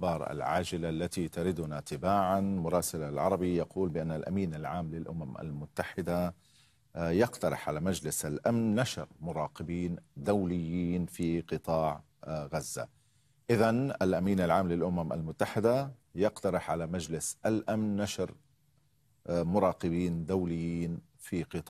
الاخبار العاجله التي تردنا تباعا مراسل العربي يقول بان الامين العام للامم المتحده آه، يقترح على مجلس الامن نشر مراقبين دوليين في قطاع آه، غزه. اذا الامين العام للامم المتحده يقترح على مجلس الامن نشر آه، مراقبين دوليين في قطاع